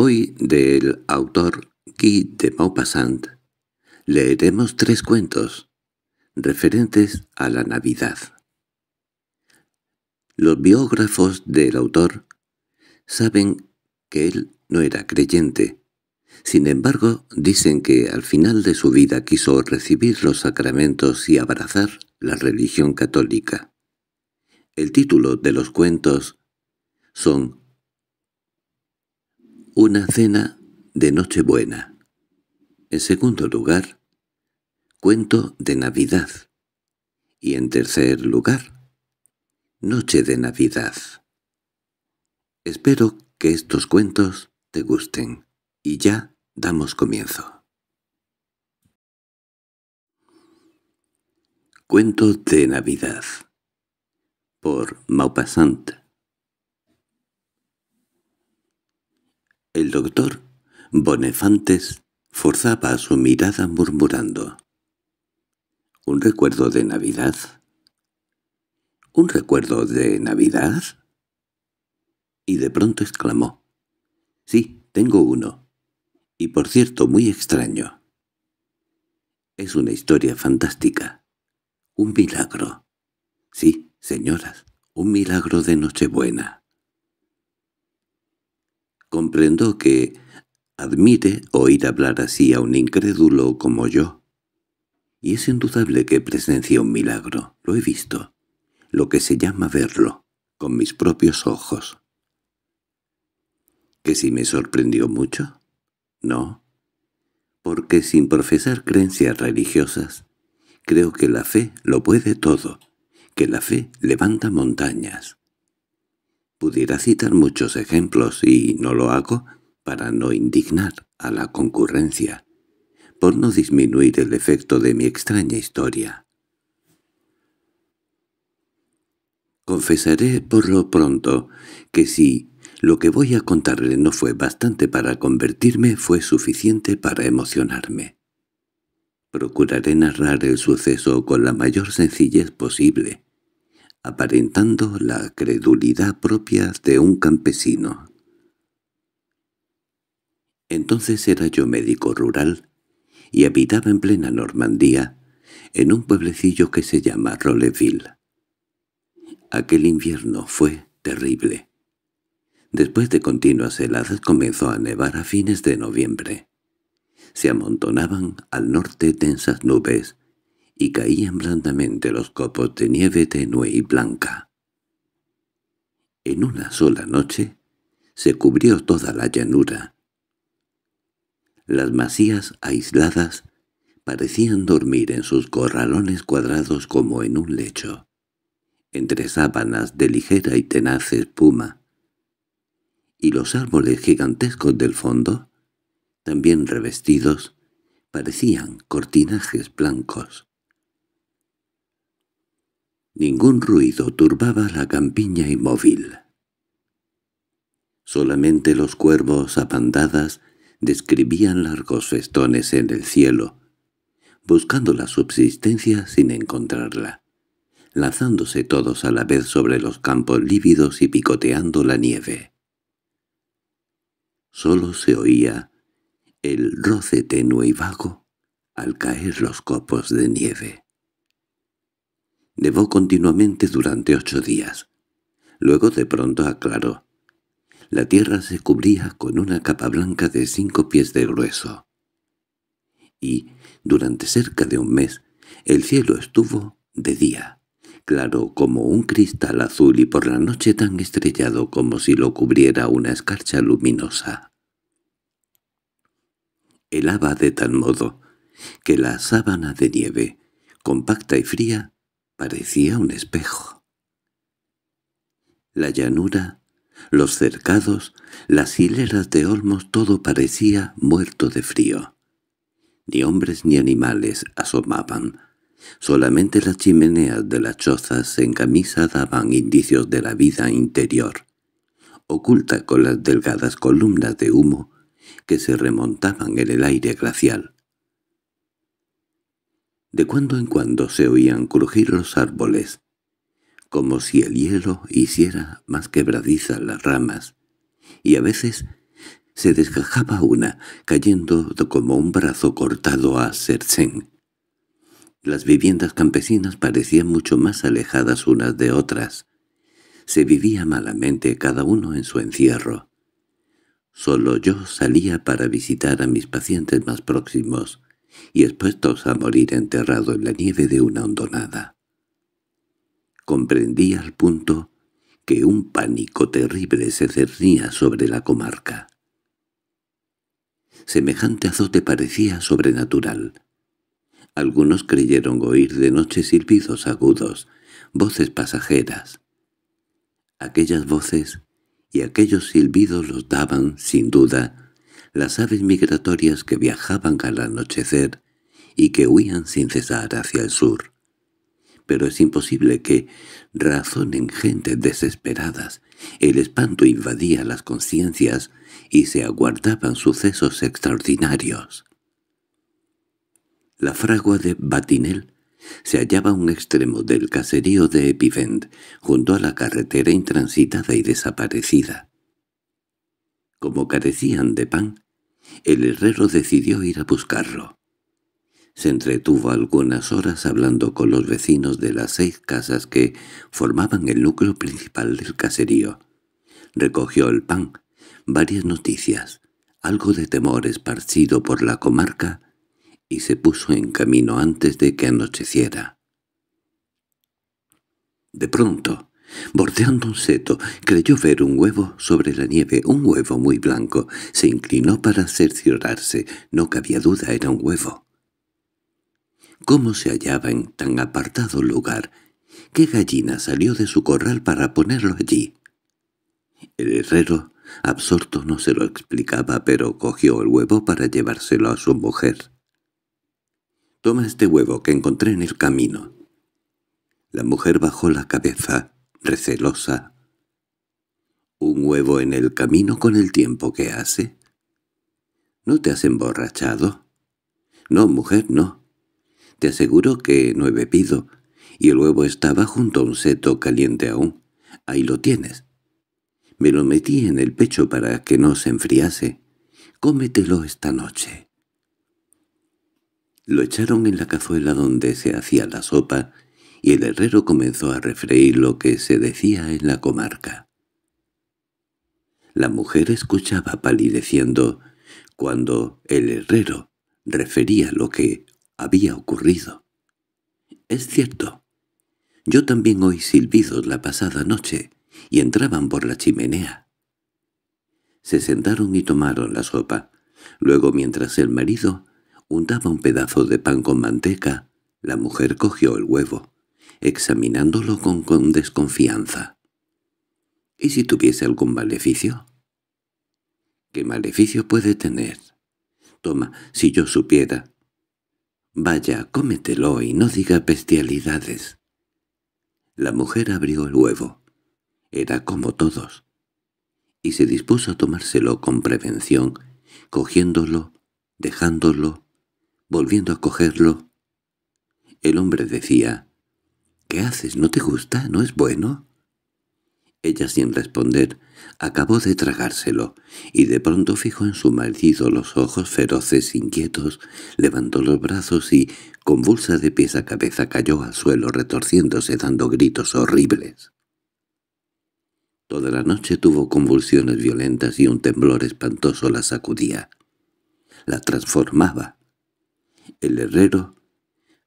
Hoy, del autor Guy de Maupassant, leeremos tres cuentos referentes a la Navidad. Los biógrafos del autor saben que él no era creyente. Sin embargo, dicen que al final de su vida quiso recibir los sacramentos y abrazar la religión católica. El título de los cuentos son una cena de Nochebuena. En segundo lugar, cuento de Navidad. Y en tercer lugar, Noche de Navidad. Espero que estos cuentos te gusten. Y ya damos comienzo. Cuento de Navidad por Maupassant El doctor Bonefantes forzaba su mirada murmurando. ¿Un recuerdo de Navidad? ¿Un recuerdo de Navidad? Y de pronto exclamó. Sí, tengo uno. Y por cierto, muy extraño. Es una historia fantástica. Un milagro. Sí, señoras, un milagro de Nochebuena. Comprendo que admire oír hablar así a un incrédulo como yo. Y es indudable que presencia un milagro, lo he visto, lo que se llama verlo, con mis propios ojos. ¿Que si me sorprendió mucho? No, porque sin profesar creencias religiosas, creo que la fe lo puede todo, que la fe levanta montañas. Pudiera citar muchos ejemplos, y no lo hago para no indignar a la concurrencia, por no disminuir el efecto de mi extraña historia. Confesaré por lo pronto que si lo que voy a contarle no fue bastante para convertirme, fue suficiente para emocionarme. Procuraré narrar el suceso con la mayor sencillez posible, aparentando la credulidad propia de un campesino. Entonces era yo médico rural y habitaba en plena Normandía, en un pueblecillo que se llama Roleville. Aquel invierno fue terrible. Después de continuas heladas comenzó a nevar a fines de noviembre. Se amontonaban al norte densas nubes, y caían blandamente los copos de nieve tenue y blanca. En una sola noche se cubrió toda la llanura. Las masías aisladas parecían dormir en sus corralones cuadrados como en un lecho, entre sábanas de ligera y tenaz espuma. Y los árboles gigantescos del fondo, también revestidos, parecían cortinajes blancos. Ningún ruido turbaba la campiña inmóvil. Solamente los cuervos apandadas describían largos festones en el cielo, buscando la subsistencia sin encontrarla, lanzándose todos a la vez sobre los campos lívidos y picoteando la nieve. Solo se oía el roce tenue y vago al caer los copos de nieve. Nevó continuamente durante ocho días. Luego de pronto aclaró. La tierra se cubría con una capa blanca de cinco pies de grueso. Y, durante cerca de un mes, el cielo estuvo de día, claro como un cristal azul y por la noche tan estrellado como si lo cubriera una escarcha luminosa. Helaba de tal modo que la sábana de nieve, compacta y fría, Parecía un espejo. La llanura, los cercados, las hileras de olmos, todo parecía muerto de frío. Ni hombres ni animales asomaban. Solamente las chimeneas de las chozas en camisa daban indicios de la vida interior, oculta con las delgadas columnas de humo que se remontaban en el aire glacial. De cuando en cuando se oían crujir los árboles, como si el hielo hiciera más quebradiza las ramas, y a veces se desgajaba una, cayendo como un brazo cortado a Serchen. Las viviendas campesinas parecían mucho más alejadas unas de otras. Se vivía malamente cada uno en su encierro. Solo yo salía para visitar a mis pacientes más próximos, y expuestos a morir enterrado en la nieve de una hondonada. Comprendí al punto que un pánico terrible se cernía sobre la comarca. Semejante azote parecía sobrenatural. Algunos creyeron oír de noche silbidos agudos, voces pasajeras. Aquellas voces y aquellos silbidos los daban, sin duda, las aves migratorias que viajaban al anochecer y que huían sin cesar hacia el sur. Pero es imposible que razonen gentes desesperadas. El espanto invadía las conciencias y se aguardaban sucesos extraordinarios. La fragua de Batinel se hallaba a un extremo del caserío de Epivend, junto a la carretera intransitada y desaparecida. Como carecían de pan, el herrero decidió ir a buscarlo. Se entretuvo algunas horas hablando con los vecinos de las seis casas que formaban el núcleo principal del caserío. Recogió el pan, varias noticias, algo de temor esparcido por la comarca, y se puso en camino antes de que anocheciera. De pronto, Bordeando un seto, creyó ver un huevo sobre la nieve, un huevo muy blanco. Se inclinó para cerciorarse, no cabía duda, era un huevo. ¿Cómo se hallaba en tan apartado lugar? ¿Qué gallina salió de su corral para ponerlo allí? El herrero, absorto, no se lo explicaba, pero cogió el huevo para llevárselo a su mujer. «Toma este huevo que encontré en el camino». La mujer bajó la cabeza recelosa. ¿Un huevo en el camino con el tiempo que hace? ¿No te has emborrachado? No, mujer, no. Te aseguro que no he bebido, y el huevo estaba junto a un seto caliente aún. Ahí lo tienes. Me lo metí en el pecho para que no se enfriase. Cómetelo esta noche. Lo echaron en la cazuela donde se hacía la sopa y el herrero comenzó a refreír lo que se decía en la comarca. La mujer escuchaba palideciendo cuando el herrero refería lo que había ocurrido. «Es cierto. Yo también oí silbidos la pasada noche, y entraban por la chimenea». Se sentaron y tomaron la sopa. Luego, mientras el marido untaba un pedazo de pan con manteca, la mujer cogió el huevo examinándolo con, desconfianza. ¿Y si tuviese algún maleficio? ¿Qué maleficio puede tener? Toma, si yo supiera. Vaya, cómetelo y no diga bestialidades. La mujer abrió el huevo. Era como todos. Y se dispuso a tomárselo con prevención, cogiéndolo, dejándolo, volviendo a cogerlo. El hombre decía, —¿Qué haces? ¿No te gusta? ¿No es bueno? Ella, sin responder, acabó de tragárselo, y de pronto fijó en su maldito los ojos feroces, inquietos, levantó los brazos y, convulsa de pies a cabeza, cayó al suelo retorciéndose dando gritos horribles. Toda la noche tuvo convulsiones violentas y un temblor espantoso la sacudía. La transformaba. El herrero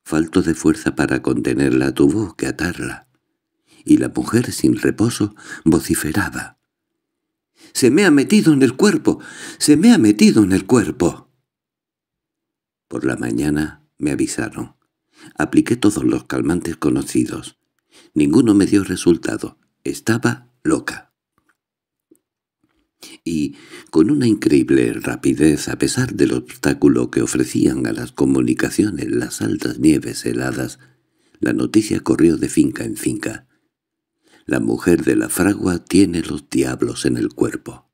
falto de fuerza para contenerla, tuvo que atarla. Y la mujer, sin reposo, vociferaba. «¡Se me ha metido en el cuerpo! ¡Se me ha metido en el cuerpo!» Por la mañana me avisaron. Apliqué todos los calmantes conocidos. Ninguno me dio resultado. Estaba loca y, con una increíble rapidez, a pesar del obstáculo que ofrecían a las comunicaciones las altas nieves heladas, la noticia corrió de finca en finca. La mujer de la fragua tiene los diablos en el cuerpo.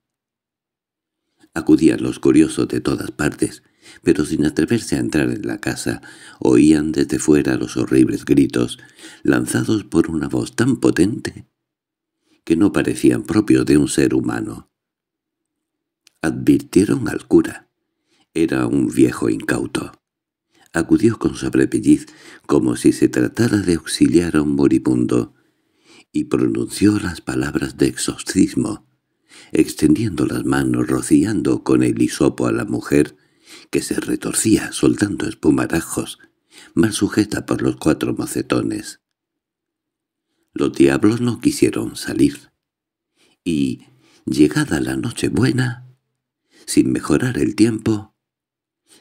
Acudían los curiosos de todas partes, pero sin atreverse a entrar en la casa, oían desde fuera los horribles gritos, lanzados por una voz tan potente que no parecían propios de un ser humano. Advirtieron al cura. Era un viejo incauto. Acudió con sobrepelliz como si se tratara de auxiliar a un moribundo y pronunció las palabras de exorcismo, extendiendo las manos rociando con el hisopo a la mujer que se retorcía soltando espumarajos, mal sujeta por los cuatro mocetones. Los diablos no quisieron salir, y, llegada la noche buena, sin mejorar el tiempo.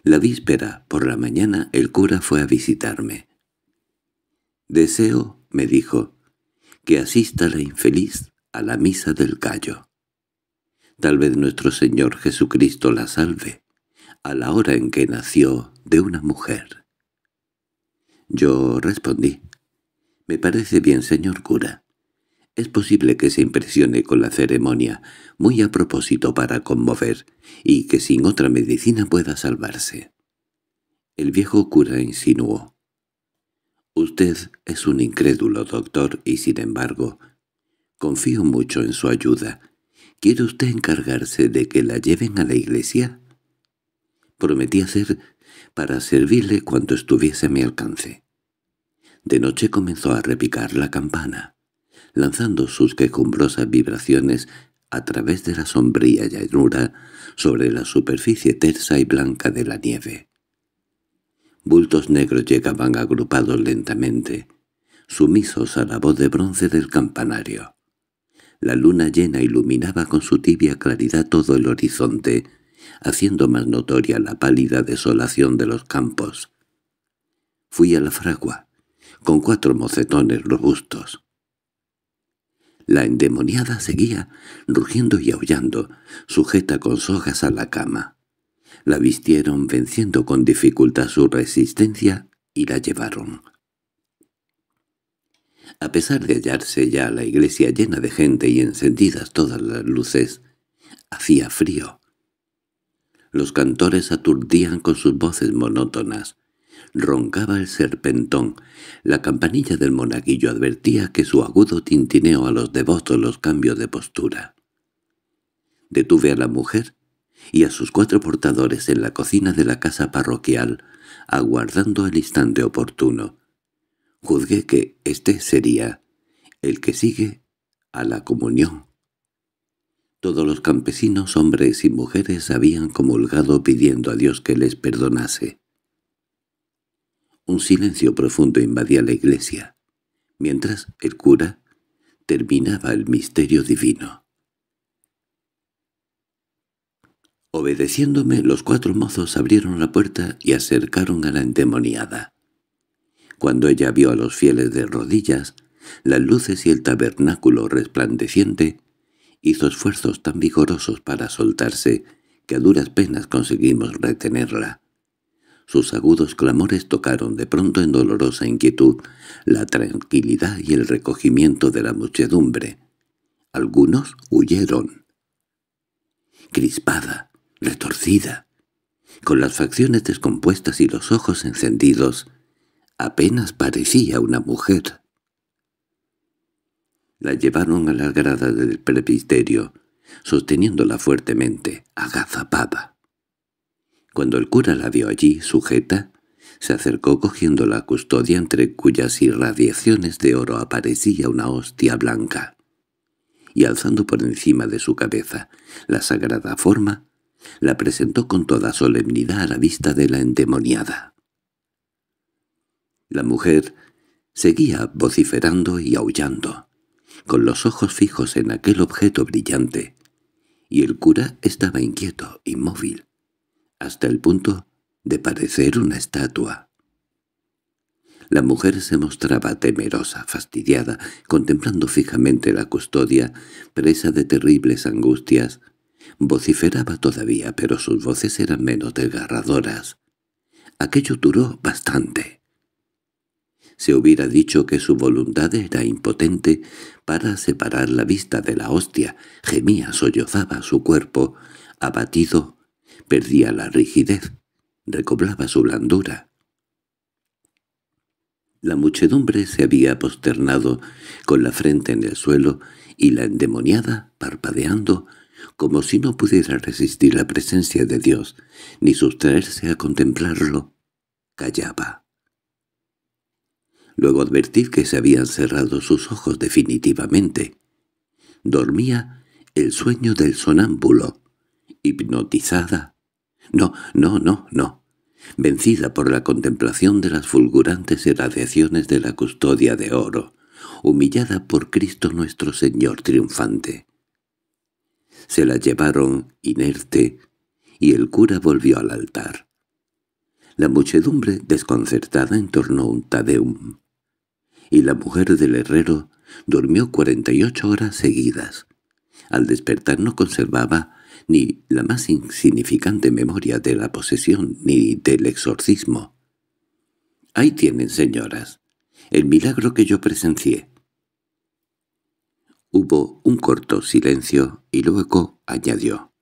La víspera, por la mañana, el cura fue a visitarme. «Deseo», me dijo, «que asista la infeliz a la misa del callo. Tal vez nuestro Señor Jesucristo la salve, a la hora en que nació de una mujer». Yo respondí, «Me parece bien, señor cura». Es posible que se impresione con la ceremonia, muy a propósito para conmover, y que sin otra medicina pueda salvarse. El viejo cura insinuó. Usted es un incrédulo, doctor, y sin embargo, confío mucho en su ayuda. ¿Quiere usted encargarse de que la lleven a la iglesia? Prometí hacer para servirle cuanto estuviese a mi alcance. De noche comenzó a repicar la campana lanzando sus quejumbrosas vibraciones a través de la sombría llanura sobre la superficie tersa y blanca de la nieve. Bultos negros llegaban agrupados lentamente, sumisos a la voz de bronce del campanario. La luna llena iluminaba con su tibia claridad todo el horizonte, haciendo más notoria la pálida desolación de los campos. Fui a la fragua, con cuatro mocetones robustos. La endemoniada seguía, rugiendo y aullando, sujeta con sogas a la cama. La vistieron venciendo con dificultad su resistencia y la llevaron. A pesar de hallarse ya la iglesia llena de gente y encendidas todas las luces, hacía frío. Los cantores aturdían con sus voces monótonas, Roncaba el serpentón. La campanilla del monaguillo advertía que su agudo tintineo a los devotos los cambió de postura. Detuve a la mujer y a sus cuatro portadores en la cocina de la casa parroquial, aguardando el instante oportuno. Juzgué que este sería el que sigue a la comunión. Todos los campesinos, hombres y mujeres, habían comulgado pidiendo a Dios que les perdonase. Un silencio profundo invadía la iglesia, mientras el cura terminaba el misterio divino. Obedeciéndome, los cuatro mozos abrieron la puerta y acercaron a la endemoniada. Cuando ella vio a los fieles de rodillas, las luces y el tabernáculo resplandeciente, hizo esfuerzos tan vigorosos para soltarse que a duras penas conseguimos retenerla. Sus agudos clamores tocaron de pronto en dolorosa inquietud la tranquilidad y el recogimiento de la muchedumbre. Algunos huyeron. Crispada, retorcida, con las facciones descompuestas y los ojos encendidos, apenas parecía una mujer. La llevaron a la grada del presbiterio, sosteniéndola fuertemente, agazapada. Cuando el cura la vio allí, sujeta, se acercó cogiendo la custodia entre cuyas irradiaciones de oro aparecía una hostia blanca, y alzando por encima de su cabeza la sagrada forma, la presentó con toda solemnidad a la vista de la endemoniada. La mujer seguía vociferando y aullando, con los ojos fijos en aquel objeto brillante, y el cura estaba inquieto, inmóvil, hasta el punto de parecer una estatua. La mujer se mostraba temerosa, fastidiada, contemplando fijamente la custodia, presa de terribles angustias. Vociferaba todavía, pero sus voces eran menos desgarradoras. Aquello duró bastante. Se hubiera dicho que su voluntad era impotente para separar la vista de la hostia. Gemía, sollozaba su cuerpo, abatido perdía la rigidez, recoblaba su blandura. La muchedumbre se había posternado con la frente en el suelo y la endemoniada, parpadeando, como si no pudiera resistir la presencia de Dios, ni sustraerse a contemplarlo, callaba. Luego advertí que se habían cerrado sus ojos definitivamente. Dormía el sueño del sonámbulo, hipnotizada no, no, no, no. Vencida por la contemplación de las fulgurantes irradiaciones de la custodia de oro, humillada por Cristo nuestro Señor triunfante. Se la llevaron inerte y el cura volvió al altar. La muchedumbre desconcertada entornó un tadeum, y la mujer del herrero durmió cuarenta y ocho horas seguidas. Al despertar no conservaba ni la más insignificante memoria de la posesión ni del exorcismo. Ahí tienen, señoras, el milagro que yo presencié. Hubo un corto silencio y luego añadió.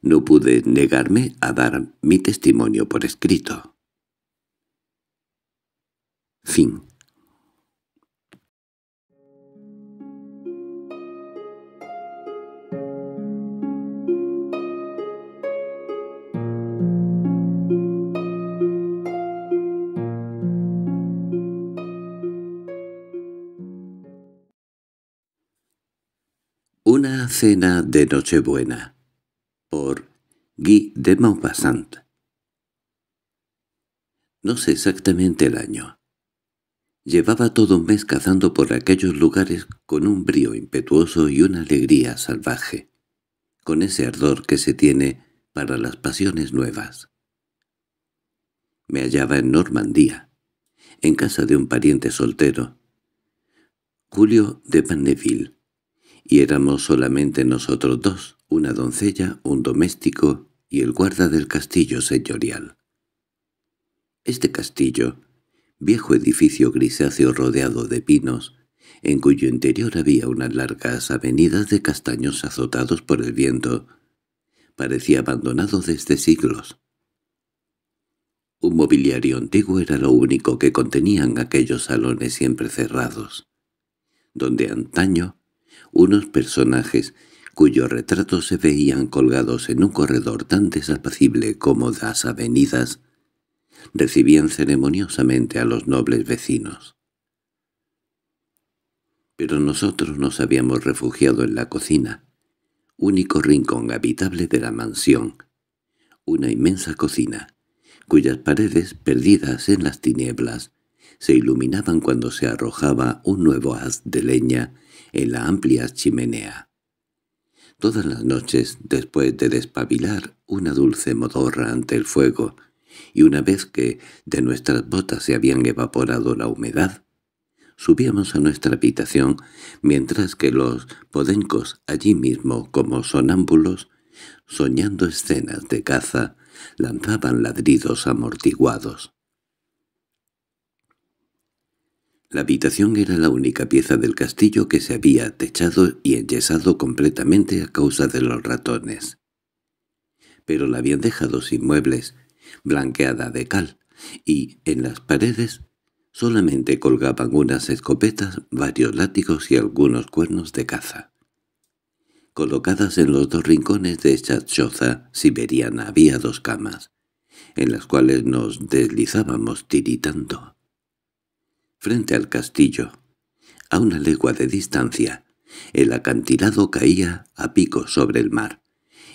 No pude negarme a dar mi testimonio por escrito. Fin Cena de Nochebuena por Guy de Maupassant No sé exactamente el año. Llevaba todo un mes cazando por aquellos lugares con un brío impetuoso y una alegría salvaje, con ese ardor que se tiene para las pasiones nuevas. Me hallaba en Normandía, en casa de un pariente soltero, Julio de Panneville, y éramos solamente nosotros dos, una doncella, un doméstico y el guarda del castillo señorial. Este castillo, viejo edificio grisáceo rodeado de pinos, en cuyo interior había unas largas avenidas de castaños azotados por el viento, parecía abandonado desde siglos. Un mobiliario antiguo era lo único que contenían aquellos salones siempre cerrados, donde antaño unos personajes cuyos retratos se veían colgados en un corredor tan desapacible como las avenidas, recibían ceremoniosamente a los nobles vecinos. Pero nosotros nos habíamos refugiado en la cocina, único rincón habitable de la mansión, una inmensa cocina, cuyas paredes, perdidas en las tinieblas, se iluminaban cuando se arrojaba un nuevo haz de leña en la amplia chimenea. Todas las noches, después de despabilar una dulce modorra ante el fuego, y una vez que de nuestras botas se habían evaporado la humedad, subíamos a nuestra habitación, mientras que los podencos allí mismo, como sonámbulos, soñando escenas de caza, lanzaban ladridos amortiguados. La habitación era la única pieza del castillo que se había techado y enyesado completamente a causa de los ratones. Pero la habían dejado sin muebles, blanqueada de cal, y en las paredes solamente colgaban unas escopetas, varios látigos y algunos cuernos de caza. Colocadas en los dos rincones de esta choza siberiana había dos camas, en las cuales nos deslizábamos tiritando frente al castillo. A una legua de distancia, el acantilado caía a pico sobre el mar,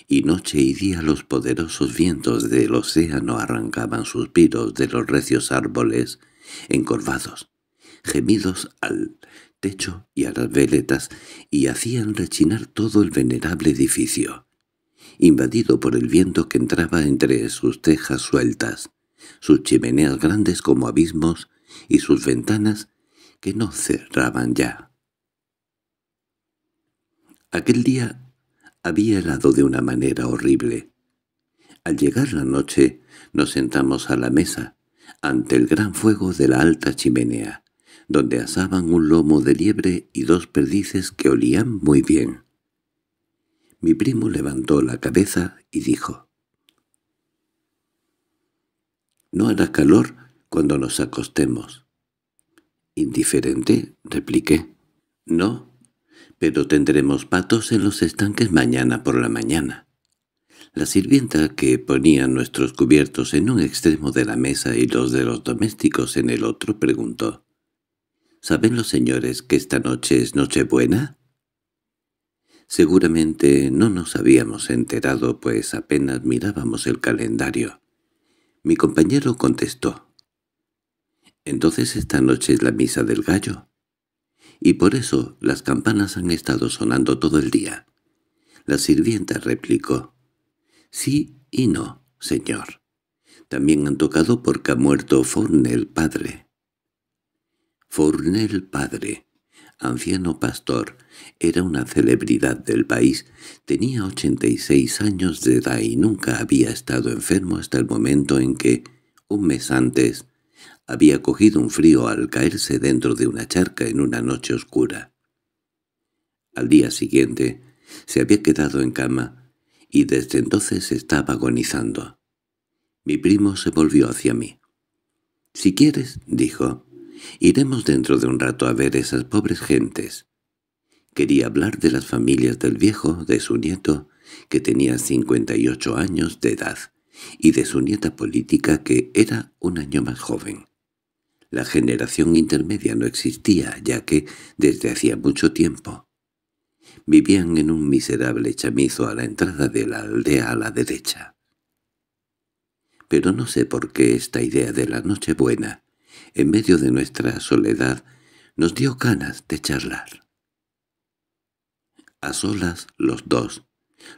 y noche y día los poderosos vientos del océano arrancaban suspiros de los recios árboles encorvados, gemidos al techo y a las veletas, y hacían rechinar todo el venerable edificio, invadido por el viento que entraba entre sus tejas sueltas, sus chimeneas grandes como abismos, y sus ventanas que no cerraban ya. Aquel día había helado de una manera horrible. Al llegar la noche nos sentamos a la mesa, ante el gran fuego de la alta chimenea, donde asaban un lomo de liebre y dos perdices que olían muy bien. Mi primo levantó la cabeza y dijo, «¿No hará calor?» cuando nos acostemos. —¿Indiferente? —repliqué. —No, pero tendremos patos en los estanques mañana por la mañana. La sirvienta que ponía nuestros cubiertos en un extremo de la mesa y los de los domésticos en el otro preguntó. —¿Saben los señores que esta noche es noche buena? Seguramente no nos habíamos enterado, pues apenas mirábamos el calendario. Mi compañero contestó. Entonces esta noche es la misa del gallo. Y por eso las campanas han estado sonando todo el día. La sirvienta replicó. Sí y no, señor. También han tocado porque ha muerto Fornel padre. Fornel padre, anciano pastor, era una celebridad del país, tenía 86 años de edad y nunca había estado enfermo hasta el momento en que, un mes antes, había cogido un frío al caerse dentro de una charca en una noche oscura. Al día siguiente se había quedado en cama y desde entonces estaba agonizando. Mi primo se volvió hacia mí. «Si quieres», dijo, «iremos dentro de un rato a ver esas pobres gentes». Quería hablar de las familias del viejo, de su nieto, que tenía 58 años de edad, y de su nieta política, que era un año más joven. La generación intermedia no existía, ya que, desde hacía mucho tiempo, vivían en un miserable chamizo a la entrada de la aldea a la derecha. Pero no sé por qué esta idea de la Nochebuena, en medio de nuestra soledad, nos dio ganas de charlar. A solas los dos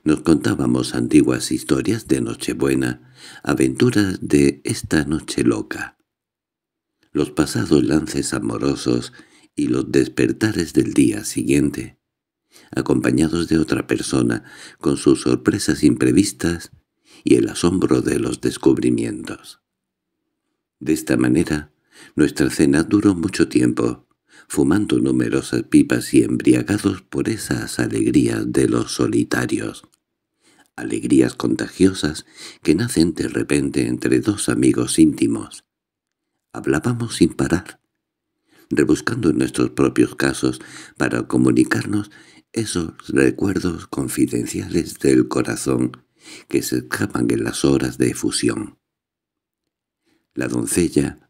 nos contábamos antiguas historias de Nochebuena, aventuras de esta noche loca los pasados lances amorosos y los despertares del día siguiente, acompañados de otra persona, con sus sorpresas imprevistas y el asombro de los descubrimientos. De esta manera, nuestra cena duró mucho tiempo, fumando numerosas pipas y embriagados por esas alegrías de los solitarios. Alegrías contagiosas que nacen de repente entre dos amigos íntimos, Hablábamos sin parar, rebuscando en nuestros propios casos para comunicarnos esos recuerdos confidenciales del corazón que se escapan en las horas de efusión. La doncella,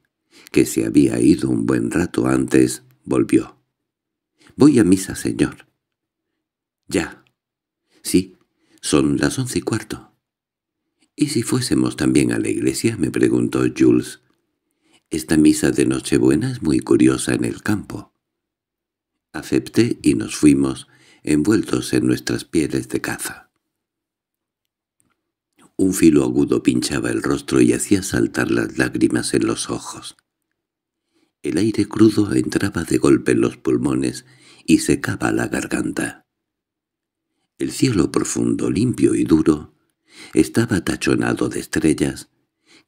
que se había ido un buen rato antes, volvió. «Voy a misa, señor». «Ya». «Sí, son las once y cuarto». «¿Y si fuésemos también a la iglesia?» me preguntó Jules. Esta misa de Nochebuena es muy curiosa en el campo. Acepté y nos fuimos, envueltos en nuestras pieles de caza. Un filo agudo pinchaba el rostro y hacía saltar las lágrimas en los ojos. El aire crudo entraba de golpe en los pulmones y secaba la garganta. El cielo profundo, limpio y duro, estaba tachonado de estrellas,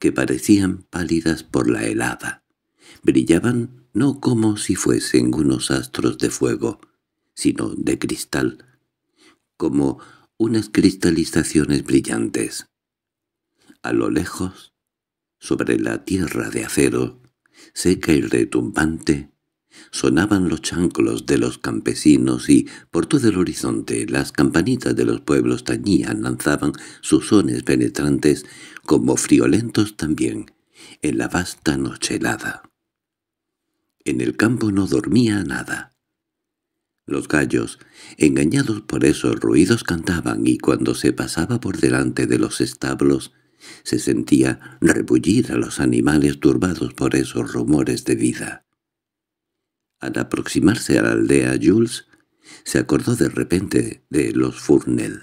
que parecían pálidas por la helada. Brillaban no como si fuesen unos astros de fuego, sino de cristal, como unas cristalizaciones brillantes. A lo lejos, sobre la tierra de acero, seca y retumbante, Sonaban los chanclos de los campesinos y, por todo el horizonte, las campanitas de los pueblos tañían, lanzaban sus sones penetrantes como friolentos también, en la vasta noche helada. En el campo no dormía nada. Los gallos, engañados por esos ruidos, cantaban y cuando se pasaba por delante de los establos, se sentía rebullir a los animales turbados por esos rumores de vida. Al aproximarse a la aldea Jules, se acordó de repente de los Furnel.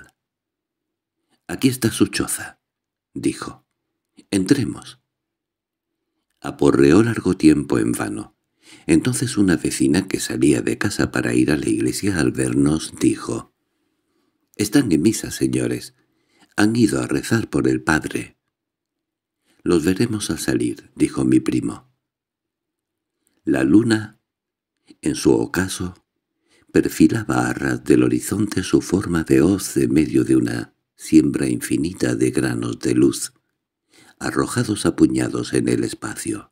«Aquí está su choza», dijo. «Entremos». Aporreó largo tiempo en vano. Entonces una vecina que salía de casa para ir a la iglesia al vernos dijo, «Están en misa, señores. Han ido a rezar por el padre». «Los veremos al salir», dijo mi primo. La luna en su ocaso, perfilaba a ras del horizonte su forma de hoz en medio de una siembra infinita de granos de luz, arrojados a puñados en el espacio.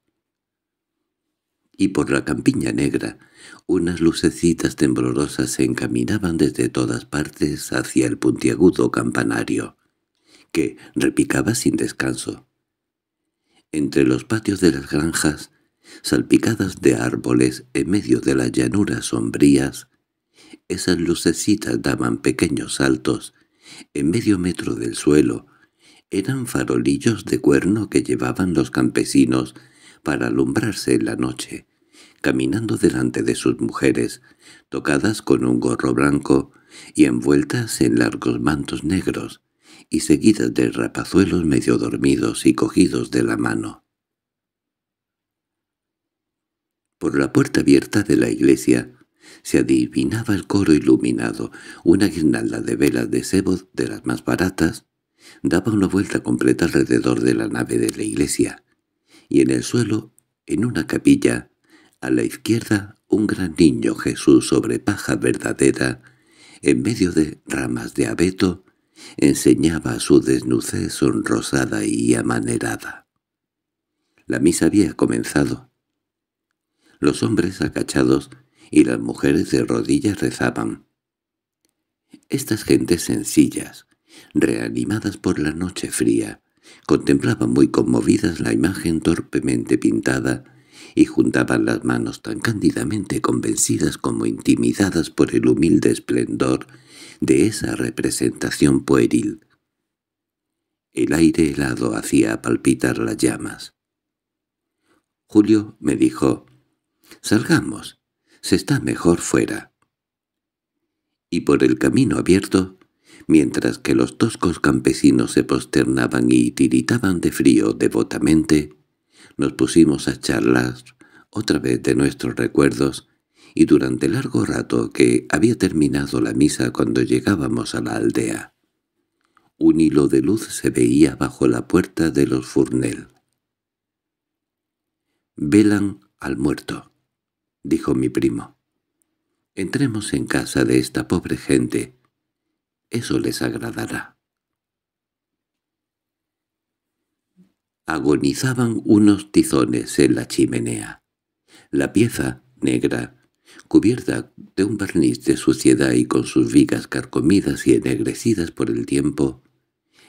Y por la campiña negra, unas lucecitas temblorosas se encaminaban desde todas partes hacia el puntiagudo campanario, que repicaba sin descanso. Entre los patios de las granjas salpicadas de árboles en medio de las llanuras sombrías, esas lucecitas daban pequeños saltos en medio metro del suelo, eran farolillos de cuerno que llevaban los campesinos para alumbrarse en la noche, caminando delante de sus mujeres, tocadas con un gorro blanco y envueltas en largos mantos negros, y seguidas de rapazuelos medio dormidos y cogidos de la mano. Por la puerta abierta de la iglesia se adivinaba el coro iluminado, una guirnalda de velas de sebo de las más baratas, daba una vuelta completa alrededor de la nave de la iglesia, y en el suelo, en una capilla, a la izquierda un gran niño Jesús sobre paja verdadera, en medio de ramas de abeto, enseñaba su desnudez sonrosada y amanerada. La misa había comenzado, los hombres agachados y las mujeres de rodillas rezaban. Estas gentes sencillas, reanimadas por la noche fría, contemplaban muy conmovidas la imagen torpemente pintada y juntaban las manos tan cándidamente convencidas como intimidadas por el humilde esplendor de esa representación pueril. El aire helado hacía palpitar las llamas. Julio me dijo, Salgamos. Se está mejor fuera. Y por el camino abierto, mientras que los toscos campesinos se posternaban y tiritaban de frío devotamente, nos pusimos a charlar otra vez de nuestros recuerdos, y durante largo rato que había terminado la misa cuando llegábamos a la aldea. Un hilo de luz se veía bajo la puerta de los Furnel. Velan al muerto. —dijo mi primo. —Entremos en casa de esta pobre gente. Eso les agradará. Agonizaban unos tizones en la chimenea. La pieza, negra, cubierta de un barniz de suciedad y con sus vigas carcomidas y ennegrecidas por el tiempo,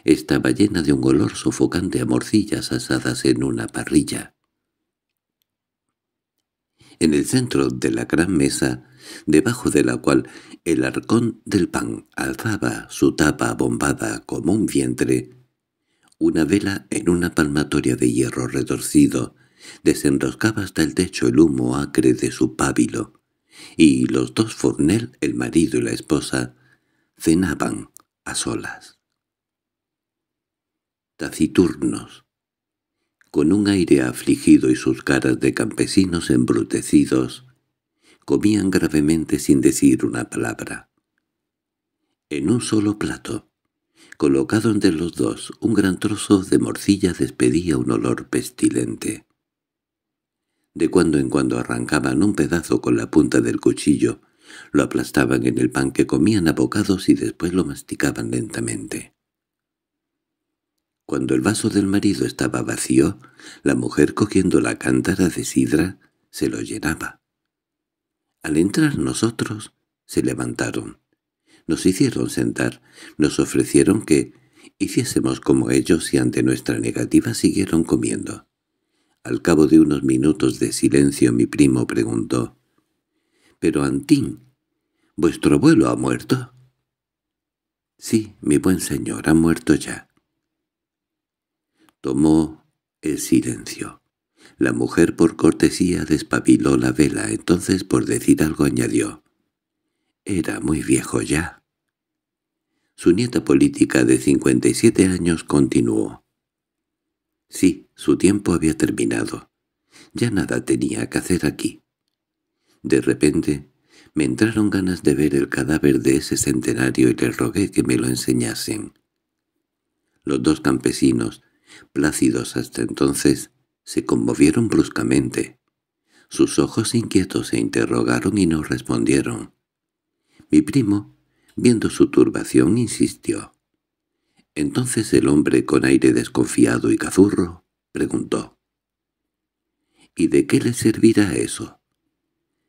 estaba llena de un olor sofocante a morcillas asadas en una parrilla en el centro de la gran mesa, debajo de la cual el arcón del pan alzaba su tapa bombada como un vientre, una vela en una palmatoria de hierro retorcido desenroscaba hasta el techo el humo acre de su pábilo, y los dos fornel, el marido y la esposa, cenaban a solas. Taciturnos, con un aire afligido y sus caras de campesinos embrutecidos, comían gravemente sin decir una palabra. En un solo plato, colocado entre los dos, un gran trozo de morcilla despedía un olor pestilente. De cuando en cuando arrancaban un pedazo con la punta del cuchillo, lo aplastaban en el pan que comían a bocados y después lo masticaban lentamente. Cuando el vaso del marido estaba vacío, la mujer cogiendo la cántara de sidra se lo llenaba. Al entrar nosotros, se levantaron. Nos hicieron sentar, nos ofrecieron que hiciésemos como ellos y ante nuestra negativa siguieron comiendo. Al cabo de unos minutos de silencio mi primo preguntó, «Pero Antín, ¿vuestro abuelo ha muerto?» «Sí, mi buen señor, ha muerto ya. Tomó el silencio. La mujer por cortesía despabiló la vela, entonces por decir algo añadió. Era muy viejo ya. Su nieta política de siete años continuó. Sí, su tiempo había terminado. Ya nada tenía que hacer aquí. De repente, me entraron ganas de ver el cadáver de ese centenario y le rogué que me lo enseñasen. Los dos campesinos, plácidos hasta entonces, se conmovieron bruscamente. Sus ojos inquietos se interrogaron y no respondieron. Mi primo, viendo su turbación, insistió. Entonces el hombre con aire desconfiado y cazurro preguntó. —¿Y de qué le servirá eso?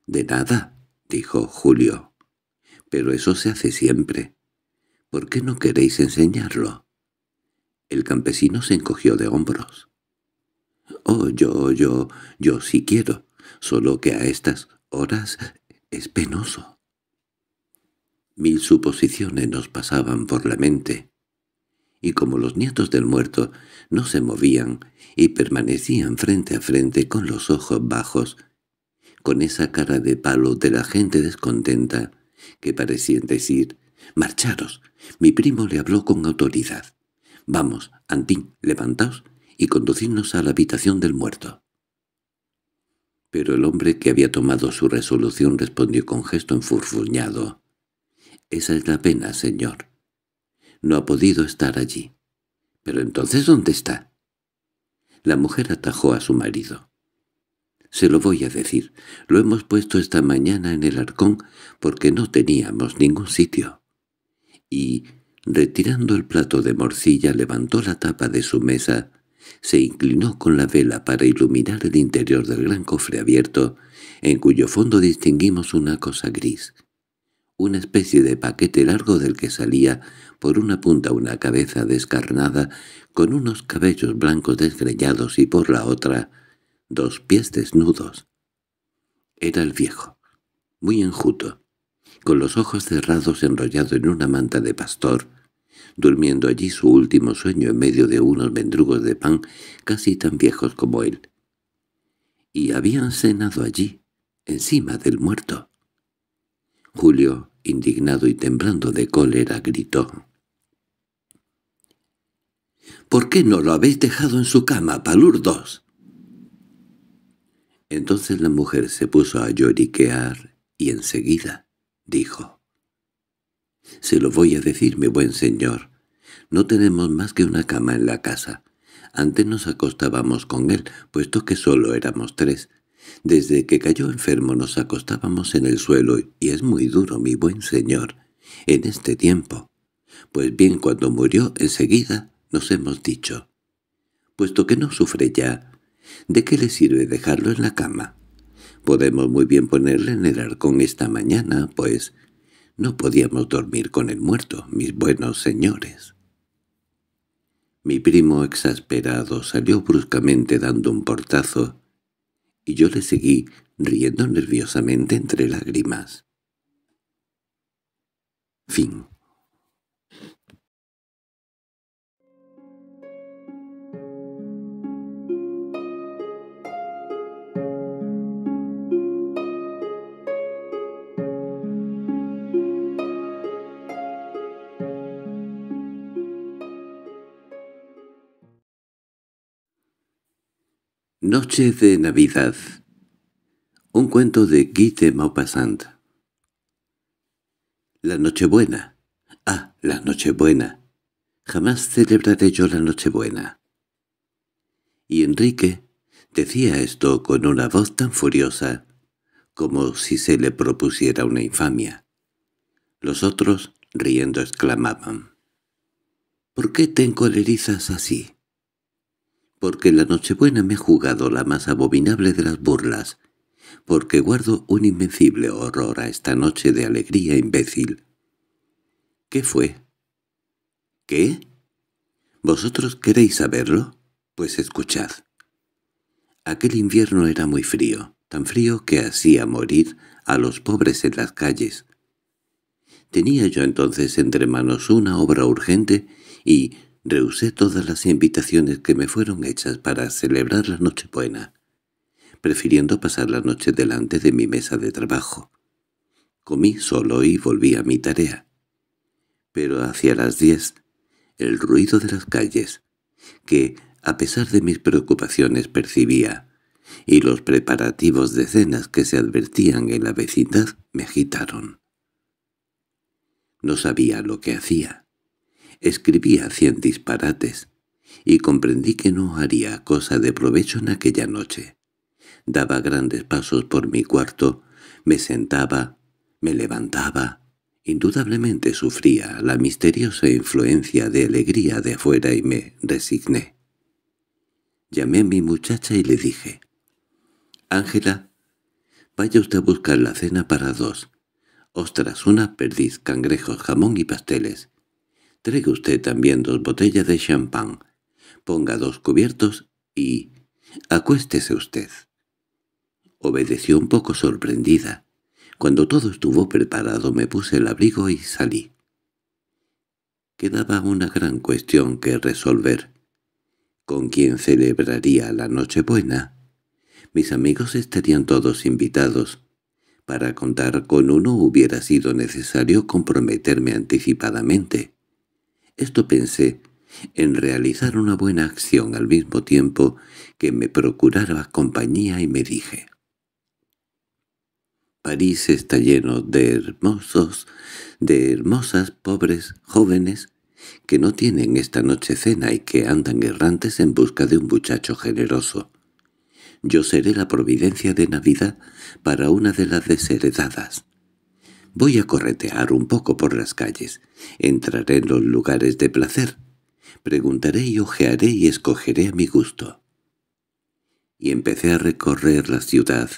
—De nada —dijo Julio—, pero eso se hace siempre. ¿Por qué no queréis enseñarlo? El campesino se encogió de hombros. —Oh, yo, yo, yo sí quiero, solo que a estas horas es penoso. Mil suposiciones nos pasaban por la mente, y como los nietos del muerto no se movían y permanecían frente a frente con los ojos bajos, con esa cara de palo de la gente descontenta que parecían decir «Marcharos, mi primo le habló con autoridad». Vamos, Antín, levantaos y conducidnos a la habitación del muerto. Pero el hombre que había tomado su resolución respondió con gesto enfurfuñado. —Esa es la pena, señor. No ha podido estar allí. —¿Pero entonces dónde está? La mujer atajó a su marido. —Se lo voy a decir. Lo hemos puesto esta mañana en el arcón porque no teníamos ningún sitio. Y Retirando el plato de morcilla levantó la tapa de su mesa, se inclinó con la vela para iluminar el interior del gran cofre abierto, en cuyo fondo distinguimos una cosa gris, una especie de paquete largo del que salía por una punta una cabeza descarnada con unos cabellos blancos desgrellados y por la otra dos pies desnudos. Era el viejo, muy enjuto, con los ojos cerrados enrollado en una manta de pastor, durmiendo allí su último sueño en medio de unos mendrugos de pan casi tan viejos como él. Y habían cenado allí, encima del muerto. Julio, indignado y temblando de cólera, gritó. —¿Por qué no lo habéis dejado en su cama, palurdos? Entonces la mujer se puso a lloriquear y enseguida dijo. —Se lo voy a decir, mi buen señor. No tenemos más que una cama en la casa. Antes nos acostábamos con él, puesto que solo éramos tres. Desde que cayó enfermo nos acostábamos en el suelo, y es muy duro, mi buen señor, en este tiempo. Pues bien, cuando murió, enseguida nos hemos dicho. Puesto que no sufre ya, ¿de qué le sirve dejarlo en la cama? Podemos muy bien ponerle en el arcón esta mañana, pues no podíamos dormir con el muerto, mis buenos señores. Mi primo exasperado salió bruscamente dando un portazo, y yo le seguí riendo nerviosamente entre lágrimas. Fin Noche de Navidad Un cuento de Guy de Maupassant La Nochebuena Ah, la Nochebuena Jamás celebraré yo la Nochebuena. Y Enrique decía esto con una voz tan furiosa como si se le propusiera una infamia. Los otros, riendo, exclamaban. —¿Por qué te encolerizas así? porque la Nochebuena me he jugado la más abominable de las burlas, porque guardo un invencible horror a esta noche de alegría imbécil. —¿Qué fue? —¿Qué? ¿Vosotros queréis saberlo? Pues escuchad. Aquel invierno era muy frío, tan frío que hacía morir a los pobres en las calles. Tenía yo entonces entre manos una obra urgente y, Rehusé todas las invitaciones que me fueron hechas para celebrar la Nochebuena, prefiriendo pasar la noche delante de mi mesa de trabajo. Comí solo y volví a mi tarea. Pero hacia las diez, el ruido de las calles, que, a pesar de mis preocupaciones, percibía, y los preparativos de cenas que se advertían en la vecindad me agitaron. No sabía lo que hacía. Escribía cien disparates, y comprendí que no haría cosa de provecho en aquella noche. Daba grandes pasos por mi cuarto, me sentaba, me levantaba. Indudablemente sufría la misteriosa influencia de alegría de afuera y me resigné. Llamé a mi muchacha y le dije, «Ángela, vaya usted a buscar la cena para dos. Ostras, una perdiz, cangrejos, jamón y pasteles. Traiga usted también dos botellas de champán. Ponga dos cubiertos y... acuéstese usted. Obedeció un poco sorprendida. Cuando todo estuvo preparado me puse el abrigo y salí. Quedaba una gran cuestión que resolver. ¿Con quién celebraría la Nochebuena? Mis amigos estarían todos invitados. Para contar con uno hubiera sido necesario comprometerme anticipadamente. Esto pensé en realizar una buena acción al mismo tiempo que me procuraba compañía y me dije. París está lleno de hermosos, de hermosas pobres jóvenes que no tienen esta noche cena y que andan errantes en busca de un muchacho generoso. Yo seré la providencia de Navidad para una de las desheredadas. Voy a corretear un poco por las calles. Entraré en los lugares de placer. Preguntaré y ojearé y escogeré a mi gusto. Y empecé a recorrer la ciudad.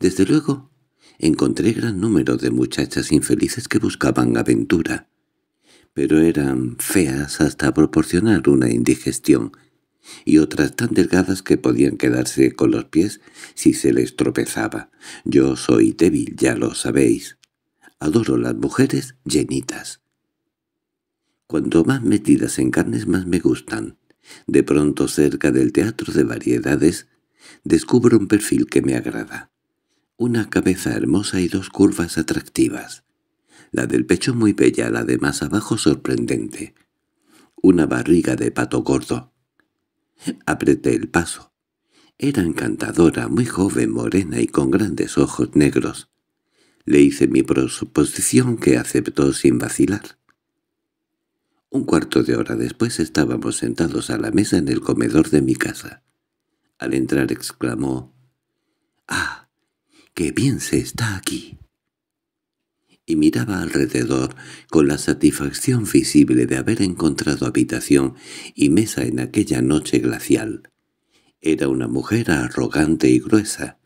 Desde luego, encontré gran número de muchachas infelices que buscaban aventura. Pero eran feas hasta proporcionar una indigestión, y otras tan delgadas que podían quedarse con los pies si se les tropezaba. Yo soy débil, ya lo sabéis. Adoro las mujeres llenitas. Cuanto más metidas en carnes más me gustan. De pronto cerca del teatro de variedades descubro un perfil que me agrada. Una cabeza hermosa y dos curvas atractivas. La del pecho muy bella, la de más abajo sorprendente. Una barriga de pato gordo. Apreté el paso. Era encantadora, muy joven, morena y con grandes ojos negros. Le hice mi proposición que aceptó sin vacilar. Un cuarto de hora después estábamos sentados a la mesa en el comedor de mi casa. Al entrar exclamó, «¡Ah, qué bien se está aquí!» y miraba alrededor con la satisfacción visible de haber encontrado habitación y mesa en aquella noche glacial. Era una mujer arrogante y gruesa,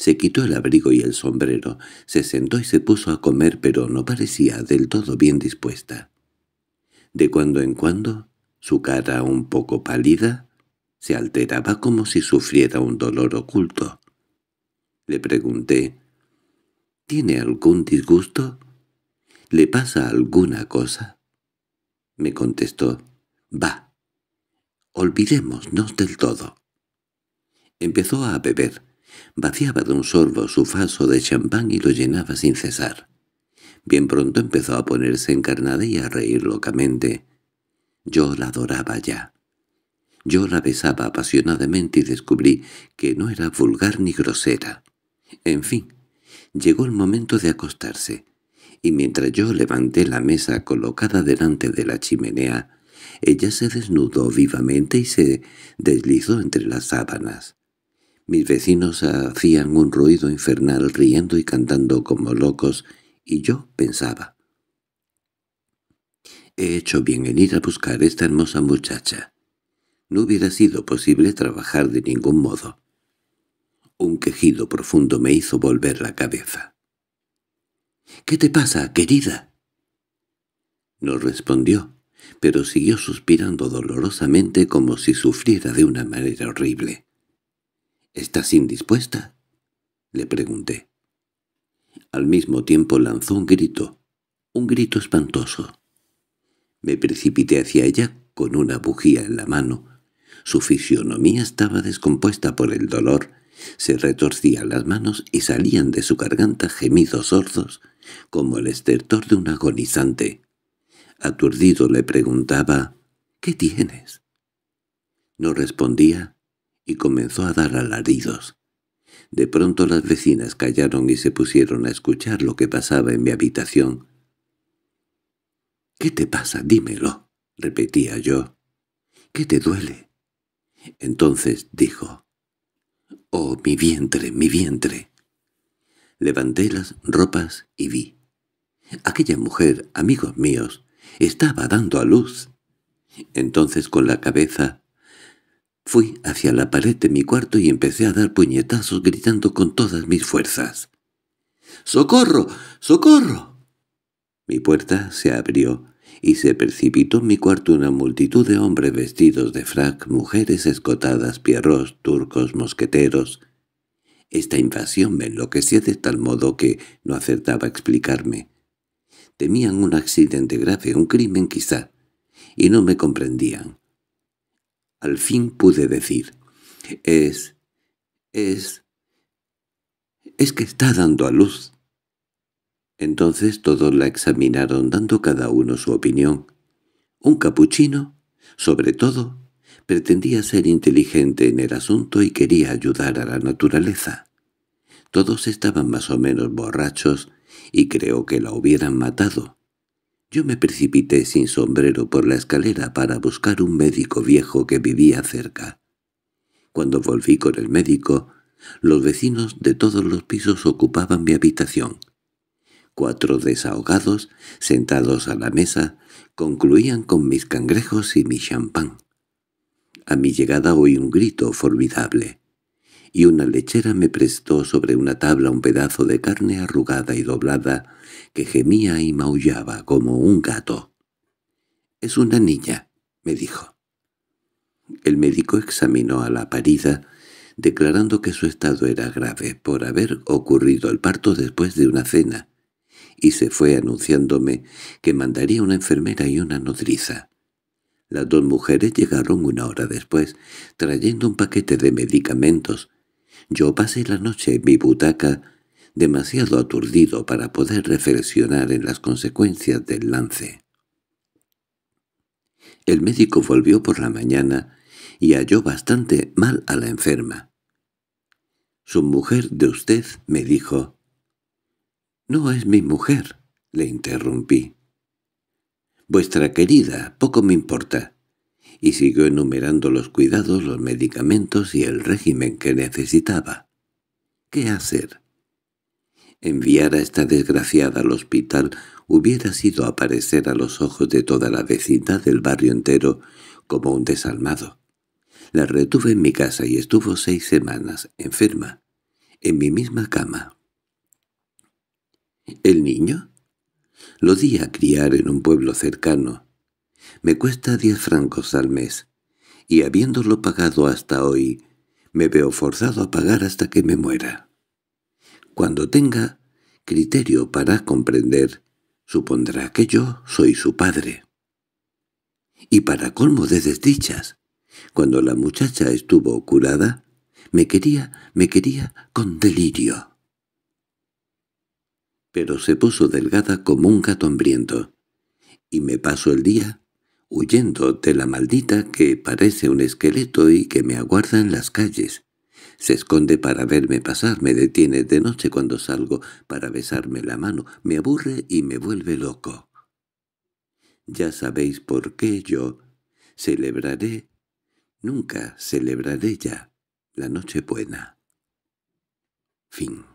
se quitó el abrigo y el sombrero, se sentó y se puso a comer, pero no parecía del todo bien dispuesta. De cuando en cuando, su cara un poco pálida, se alteraba como si sufriera un dolor oculto. Le pregunté, ¿tiene algún disgusto? ¿Le pasa alguna cosa? Me contestó, «Va, olvidémonos del todo». Empezó a beber. Vaciaba de un sorbo su vaso de champán y lo llenaba sin cesar. Bien pronto empezó a ponerse encarnada y a reír locamente. Yo la adoraba ya. Yo la besaba apasionadamente y descubrí que no era vulgar ni grosera. En fin, llegó el momento de acostarse, y mientras yo levanté la mesa colocada delante de la chimenea, ella se desnudó vivamente y se deslizó entre las sábanas. Mis vecinos hacían un ruido infernal riendo y cantando como locos, y yo pensaba. He hecho bien en ir a buscar a esta hermosa muchacha. No hubiera sido posible trabajar de ningún modo. Un quejido profundo me hizo volver la cabeza. —¿Qué te pasa, querida? No respondió, pero siguió suspirando dolorosamente como si sufriera de una manera horrible. —¿Estás indispuesta? —le pregunté. Al mismo tiempo lanzó un grito, un grito espantoso. Me precipité hacia ella con una bujía en la mano. Su fisionomía estaba descompuesta por el dolor, se retorcía las manos y salían de su garganta gemidos sordos, como el estertor de un agonizante. Aturdido le preguntaba, «¿Qué tienes?» No respondía y comenzó a dar alaridos. De pronto las vecinas callaron y se pusieron a escuchar lo que pasaba en mi habitación. —¿Qué te pasa? Dímelo —repetía yo. —¿Qué te duele? Entonces dijo. —Oh, mi vientre, mi vientre. Levanté las ropas y vi. Aquella mujer, amigos míos, estaba dando a luz. Entonces con la cabeza Fui hacia la pared de mi cuarto y empecé a dar puñetazos gritando con todas mis fuerzas. —¡Socorro! ¡Socorro! Mi puerta se abrió y se precipitó en mi cuarto una multitud de hombres vestidos de frac, mujeres escotadas, pierros, turcos, mosqueteros. Esta invasión me enloquecía de tal modo que no acertaba a explicarme. Temían un accidente grave, un crimen quizá, y no me comprendían. Al fin pude decir, es, es, es que está dando a luz. Entonces todos la examinaron dando cada uno su opinión. Un capuchino, sobre todo, pretendía ser inteligente en el asunto y quería ayudar a la naturaleza. Todos estaban más o menos borrachos y creo que la hubieran matado. Yo me precipité sin sombrero por la escalera para buscar un médico viejo que vivía cerca. Cuando volví con el médico, los vecinos de todos los pisos ocupaban mi habitación. Cuatro desahogados, sentados a la mesa, concluían con mis cangrejos y mi champán. A mi llegada oí un grito formidable y una lechera me prestó sobre una tabla un pedazo de carne arrugada y doblada que gemía y maullaba como un gato. «Es una niña», me dijo. El médico examinó a la parida, declarando que su estado era grave por haber ocurrido el parto después de una cena, y se fue anunciándome que mandaría una enfermera y una nodriza. Las dos mujeres llegaron una hora después, trayendo un paquete de medicamentos, yo pasé la noche en mi butaca, demasiado aturdido para poder reflexionar en las consecuencias del lance. El médico volvió por la mañana y halló bastante mal a la enferma. «Su mujer de usted», me dijo. «No es mi mujer», le interrumpí. «Vuestra querida, poco me importa y siguió enumerando los cuidados, los medicamentos y el régimen que necesitaba. ¿Qué hacer? Enviar a esta desgraciada al hospital hubiera sido aparecer a los ojos de toda la vecindad del barrio entero como un desalmado. La retuve en mi casa y estuvo seis semanas, enferma, en mi misma cama. ¿El niño? Lo di a criar en un pueblo cercano, me cuesta diez francos al mes, y habiéndolo pagado hasta hoy, me veo forzado a pagar hasta que me muera. Cuando tenga criterio para comprender, supondrá que yo soy su padre. Y para colmo de desdichas, cuando la muchacha estuvo curada, me quería, me quería con delirio. Pero se puso delgada como un gato hambriento, y me pasó el día huyendo de la maldita que parece un esqueleto y que me aguarda en las calles. Se esconde para verme pasar, me detiene de noche cuando salgo para besarme la mano, me aburre y me vuelve loco. Ya sabéis por qué yo celebraré, nunca celebraré ya la noche buena. Fin.